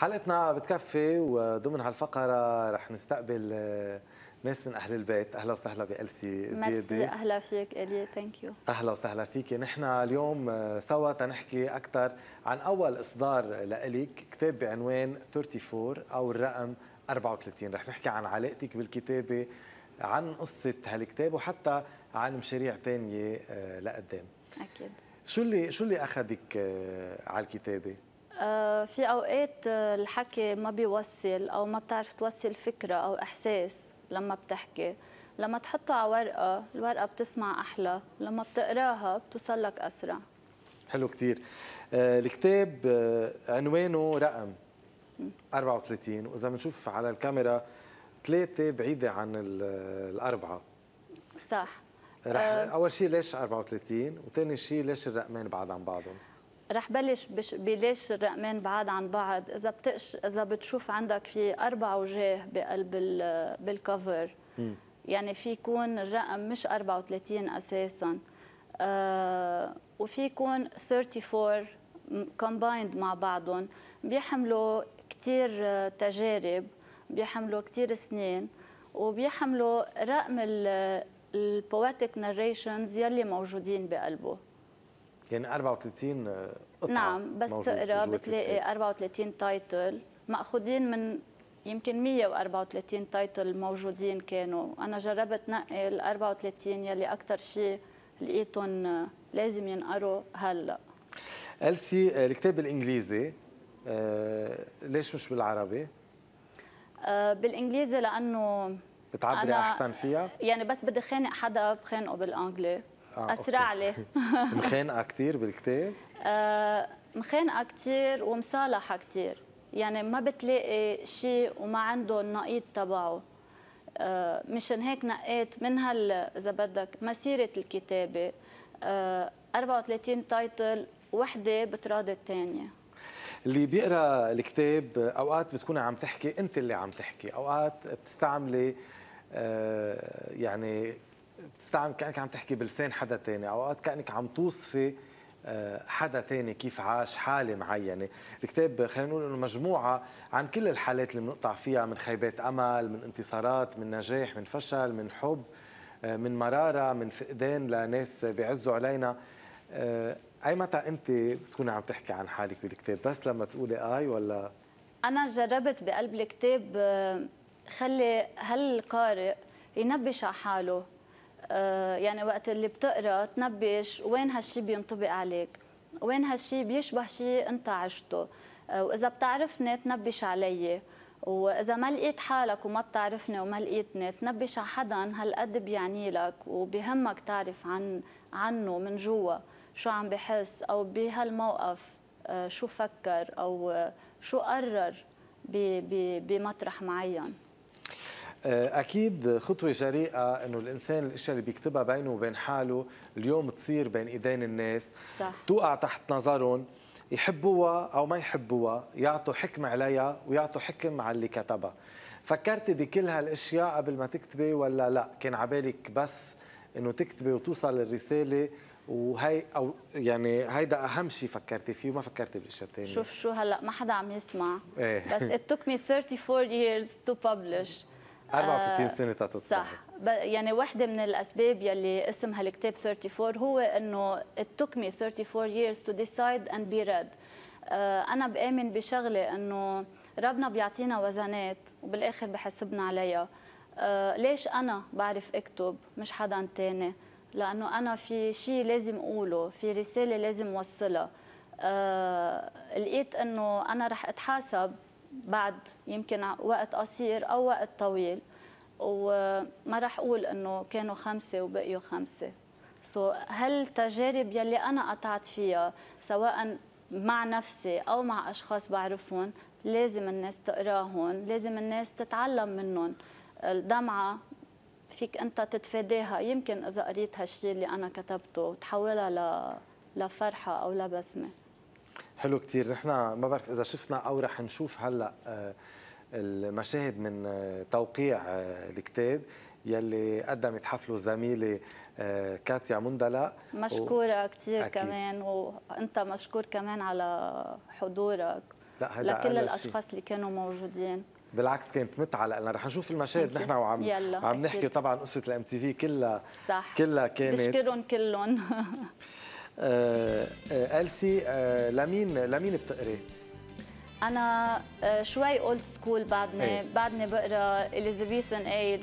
حلقتنا بتكفي وضمن هالفقره رح نستقبل آه، ناس من اهل البيت اهلا وسهلا بالسي زيدي اهلا فيك الي ثانك يو اهلا وسهلا فيكي نحن اليوم آه، سوا تنحكي اكثر عن اول اصدار لك كتاب بعنوان 34 او الرقم 34 رح نحكي عن علاقتك بالكتابه عن قصه هالكتاب وحتى عن مشاريع ثانيه آه، لقدام اكيد شو اللي شو اللي اخذك على الكتابه آه، في اوقات آه، الحكي ما بيوصل او ما بتعرف توصل فكره او احساس لما بتحكي لما تحطه على ورقه الورقه بتسمع احلى لما بتقراها بتوصل لك اسرع حلو كثير آه، الكتاب عنوانه رقم 34 واذا بنشوف على الكاميرا ثلاثه بعيده عن الاربعه صح رح اول شيء ليش 34 وثاني شيء ليش الرقمين بعاد عن بعضهم رح بلش بليش الرقمين بعاد عن بعض اذا بتقش اذا بتشوف عندك في اربع وجاه بقلب بالكفر يعني في يكون الرقم مش 34 اساسا آه وفي يكون 34 كومبايند مع بعضهم بيحملوا كثير تجارب بيحملوا كثير سنين وبيحملوا رقم البواتيك ناريشنز يلي موجودين بقلبه يعني 34 آه، قطعه نعم بس تقرا بتلاقي 34 تايتل ماخوذين من يمكن 134 تايتل موجودين كانوا انا جربت نقي ال 34 يلي اكثر شيء لقيتهم آه، لازم ينقروا هلا ألسي آه، الكتاب الإنجليزي ليش مش بالعربي؟ بالإنجليزي لأنه بتعبري أحسن فيها؟ يعني بس بدي خانق حدا بخانقه بالأنجلي آه، اسرع لي مخانقه كثير بالكتاب؟ آه، مخانقه كثير ومصالحه كثير يعني ما بتلاقي شيء وما عنده النقيض تبعه آه، مشان هيك نقيت من هال اذا بدك مسيره الكتابه 34 تايتل وحده بتراضي الثانيه اللي بيقرا الكتاب اوقات بتكون عم تحكي انت اللي عم تحكي اوقات بتستعملي يعني بتستعمل كانك عم تحكي بلسان حدا تاني اوقات كانك عم توصفي آه، حدا تاني كيف عاش حالة معينة الكتاب خلينا نقول أنه مجموعة عن كل الحالات اللي بنقطع فيها من خيبات أمل من انتصارات من نجاح من فشل من حب آه، من مرارة من فقدان لناس بيعزوا علينا آه، أي متى أنت بتكوني عم تحكي عن حالك بالكتاب بس لما تقولي آي ولا أنا جربت بقلب الكتاب خلي هالقارئ ينبش على حاله آه، يعني وقت اللي بتقرا تنبش وين هالشي بينطبق عليك وين هالشي بيشبه شيء انت عشته آه، واذا بتعرفني تنبش علي واذا ما لقيت حالك وما بتعرفني وما لقيتني تنبش على حدا هالقد بيعني لك وبهمك تعرف عن عنه من جوا شو عم بحس او بهالموقف آه، شو فكر او شو قرر بمطرح معين آه، اكيد خطوه جريئه انه الانسان الاشياء اللي بيكتبها بينه وبين حاله اليوم تصير بين ايدين الناس صح. توقع تحت نظرهم يحبوها او ما يحبوها يعطوا حكم عليها ويعطوا حكم على اللي كتبها فكرتي بكل هالاشياء قبل ما تكتبي ولا لا كان عبالك بس انه تكتبي وتوصل الرساله وهي او يعني هيدا اهم شيء فكرتي فيه وما فكرتي بالاشياء الثانيه شوف شو هلا ما حدا عم يسمع ايه. بس it took me 34 years to publish 64 آه، سنه تتطور صح يعني واحدة من الأسباب يلي اسمها الكتاب 34 هو أنه it took me 34 years to decide and be read آه، أنا بآمن بشغلة أنه ربنا بيعطينا وزنات وبالآخر بحسبنا عليها آه، ليش أنا بعرف أكتب مش حدا تاني لأنه أنا في شيء لازم أقوله في رسالة لازم وصلها لقيت أنه أنا رح أتحاسب بعد يمكن وقت قصير او وقت طويل وما راح اقول انه كانوا خمسه وبقيوا خمسه سو so, هل التجارب يلي انا قطعت فيها سواء مع نفسي او مع اشخاص بعرفهم لازم الناس تقراهم لازم الناس تتعلم منهم الدمعه فيك انت تتفاداها يمكن اذا قريت هالشيء اللي انا كتبته وتحولها ل... لفرحه او لبسمه حلو كثير نحن ما بعرف اذا شفنا او رح نشوف هلا آه، المشاهد من آه، توقيع آه، الكتاب يلي قدمت حفله زميلي كاتيا مندلا مشكوره و... كثير كمان وانت مشكور كمان على حضورك لا لكل الاشخاص شي. اللي كانوا موجودين بالعكس كانت متعه لأنه رح نشوف المشاهد نحن وعم يلا عم نحكي طبعا قصه الام تي في كلها صح كلها كانت بشكرهم كلهم السي آه، لمين لمين بتقري؟ انا آه، شوي اولد سكول بعدني بعدني بقرا اليزابيثن ايج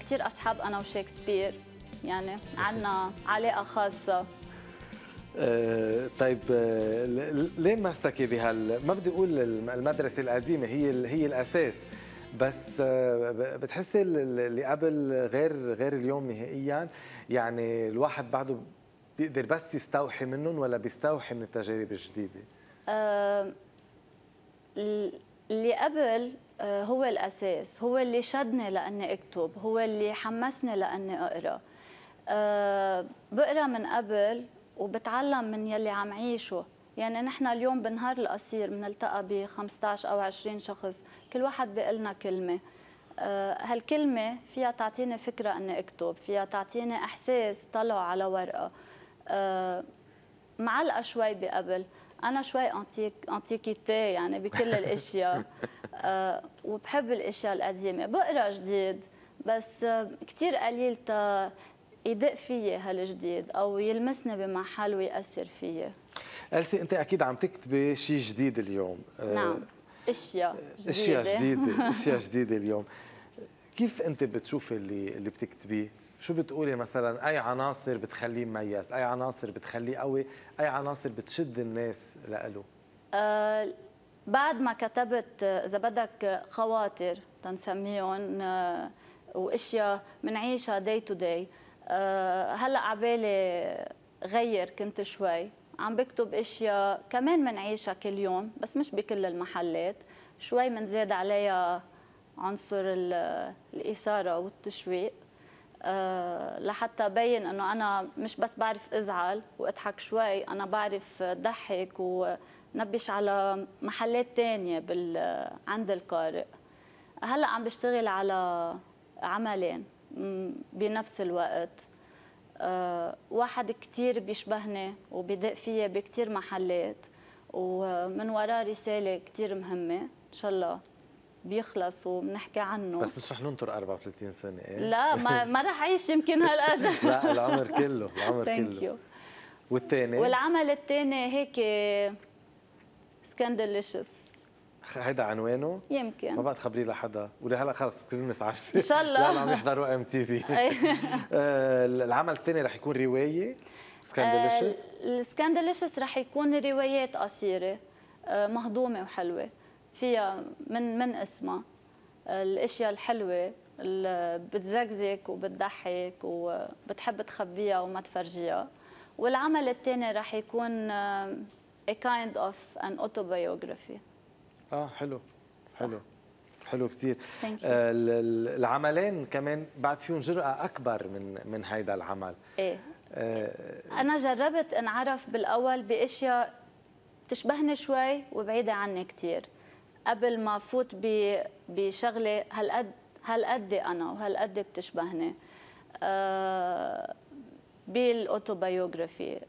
كثير اصحاب انا وشكسبير يعني عندنا علاقه خاصه آه، طيب ليه ماسكه بهال ما بدي اقول المدرسه القديمه هي هي الاساس بس بتحسي اللي قبل غير غير اليوم نهائيا يعني الواحد بعده بيقدر بس يستوحي منهم ولا بيستوحي من التجارب الجديده؟ أه اللي قبل أه، هو الاساس، هو اللي شدني لاني اكتب، هو اللي حمسني لاني اقرا. أه بقرا من قبل وبتعلم من يلي عم عيشه، يعني نحن اليوم بنهار القصير بنلتقى ب 15 او 20 شخص، كل واحد لنا كلمه. أه، هالكلمة فيها تعطيني فكرة أني أكتب فيها تعطيني إحساس طلع على ورقة آه، معلقه شوي بقبل انا شوي انتيك انتيكيتي يعني بكل الاشياء آه، وبحب الاشياء القديمه بقرا جديد بس كثير قليل تا يدق فيي هالجديد او يلمسني بمحل وياثر فيي ألسي انت اكيد عم تكتبي شيء جديد اليوم آه، نعم اشياء جديده اشياء جديده اشياء جديده اليوم كيف انت بتشوفي اللي اللي بتكتبيه شو بتقولي مثلا اي عناصر بتخليه مميز اي عناصر بتخليه قوي اي عناصر بتشد الناس لإله آه، بعد ما كتبت اذا بدك خواطر تنسميهم آه، واشياء بنعيشها داي آه، تو داي هلا عبالي غير كنت شوي عم بكتب اشياء كمان بنعيشها كل يوم بس مش بكل المحلات شوي بنزاد عليها عنصر الاثاره والتشويق آه، لحتى بين انه انا مش بس بعرف ازعل واضحك شوي انا بعرف ضحك ونبش على محلات تانية بال عند القارئ هلا عم بشتغل على عملين بنفس الوقت آه، واحد كتير بيشبهني وبدق فيا بكتير محلات ومن وراه رسالة كتير مهمة إن شاء الله بيخلص وبنحكي عنه بس مش رح ننطر 34 سنه إيه؟ لا ما, ما رح اعيش يمكن هالقد لا العمر كله العمر كله والثاني والعمل الثاني هيك سكندليشس هيدا عنوانه؟ يمكن ما بعد خبري لحدا، ولهلا خلص الناس عارفه ان شاء الله لا عم يحضروا ام تي في العمل الثاني رح يكون روايه سكندليشس آه، السكندليشس رح يكون روايات قصيره آه، مهضومه وحلوه فيها من من اسمها الاشياء الحلوه اللي بتزقزق وبتضحك وبتحب تخبيها وما تفرجيها والعمل الثاني راح يكون آه، a kind of an autobiography اه حلو صح. حلو حلو كثير آه العملين كمان بعد فيهم جرأة أكبر من من هيدا العمل إيه آه أنا جربت انعرف بالأول بأشياء تشبهني شوي وبعيدة عني كثير قبل ما فوت بشغله هالقد هالقد انا وهالقد بتشبهني آه، بالاوتوبايوغرافي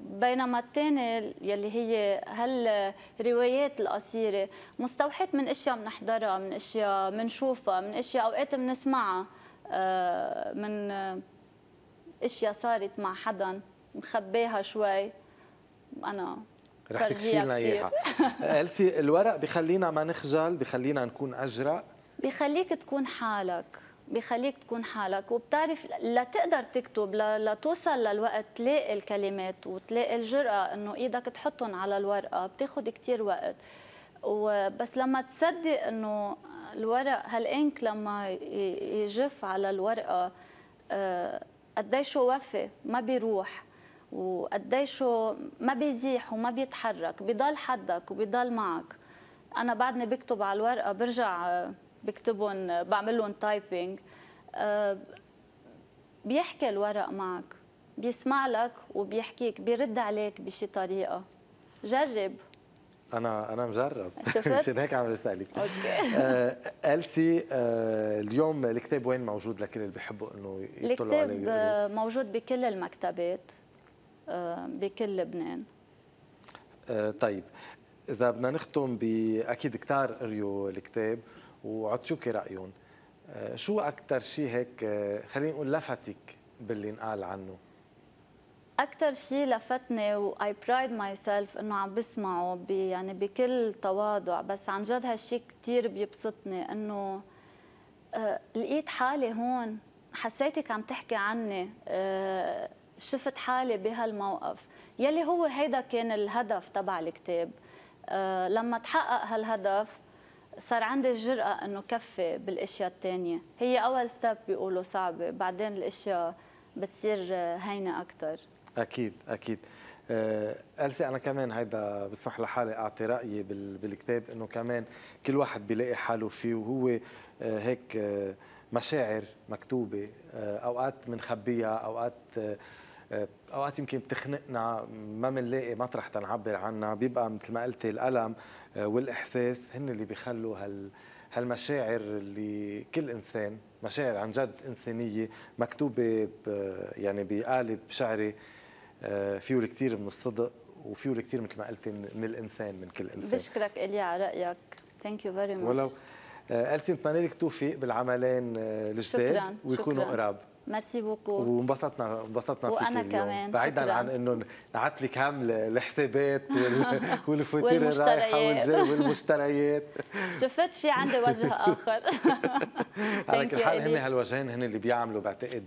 بينما الثاني يلي هي هالروايات القصيره مستوحاه من اشياء بنحضرها من اشياء بنشوفها من اشياء اوقات بنسمعها آه، من اشياء صارت مع حدا مخبيها شوي انا رح تكفي لنا اياها آه، السي الورق بخلينا ما نخجل بخلينا نكون اجرأ بخليك تكون حالك بخليك تكون حالك وبتعرف لتقدر تكتب لتوصل للوقت تلاقي الكلمات وتلاقي الجرأة انه ايدك تحطهم على الورقة بتاخد كتير وقت وبس لما تصدق انه الورق هالانك لما يجف على الورقة آه، قديش وفي ما بيروح وقديشه ما بيزيح وما بيتحرك بضل حدك وبضل معك انا بعدني بكتب على الورقه برجع آه، بكتبهم آه، بعمل لهم تايبنج آه، بيحكي الورق معك بيسمع لك وبيحكيك بيرد عليك بشي طريقه جرب انا انا مجرب مشان هيك عم بسالك اوكي السي اليوم الكتاب وين موجود لكل اللي بيحبوا انه يطلعوا عليه الكتاب موجود بكل المكتبات آه، بكل لبنان آه، طيب اذا بدنا نختم باكيد كتار قريوا الكتاب وعطيوكي رايهم آه، شو اكثر شيء هيك خلينا نقول لفتك باللي انقال عنه اكثر شيء لفتني واي برايد ماي سيلف انه عم بسمعه بي يعني بكل تواضع بس عن جد هالشيء كثير بيبسطني انه لقيت حالي هون حسيتك عم تحكي عني أه شفت حالي بهالموقف يلي هو هيدا كان الهدف تبع الكتاب آه، لما تحقق هالهدف صار عندي الجرأة إنه كفي بالأشياء الثانية هي أول ستيب بيقولوا صعبة بعدين الأشياء بتصير هينة أكثر أكيد أكيد آه، ألسي أنا كمان هيدا بسمح لحالي أعطي رأيي بالكتاب إنه كمان كل واحد بيلاقي حاله فيه وهو آه، هيك أه مشاعر مكتوبه آه، اوقات بنخبيها اوقات آه، آه، اوقات يمكن بتخنقنا ما بنلاقي مطرح تنعبر عنها بيبقى مثل ما قلتي الالم والاحساس هن اللي بيخلوا هال هالمشاعر اللي كل انسان مشاعر عن جد انسانيه مكتوبه يعني بقالب شعري فيه الكثير من الصدق وفيه الكثير مثل ما قلتي من الانسان من كل انسان بشكرك الي على رايك ثانك يو فيري ماتش ولو آه، نتمنى لك توفيق بالعملين الجداد آه، ويكونوا قراب ميرسي بوكو وانبسطنا انبسطنا فيك وانا كمان بعيدا عن انه لك هم الحسابات والفواتير الرايحه والجاي والمشتريات شفت في عندي وجه اخر على كل حال هن هالوجهين هن اللي بيعملوا بعتقد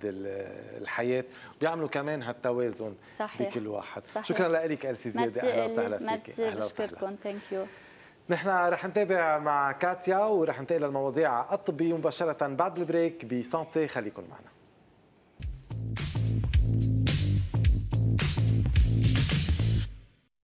الحياه بيعملوا كمان هالتوازن صحيح. بكل واحد صحيح. شكرا لك السي زياده اهلا وسهلا فيك ميرسي بشكركم ثانك يو نحن رح نتابع مع كاتيا ورح ننتقل للمواضيع الطبية مباشرة بعد البريك بسانتي خليكم معنا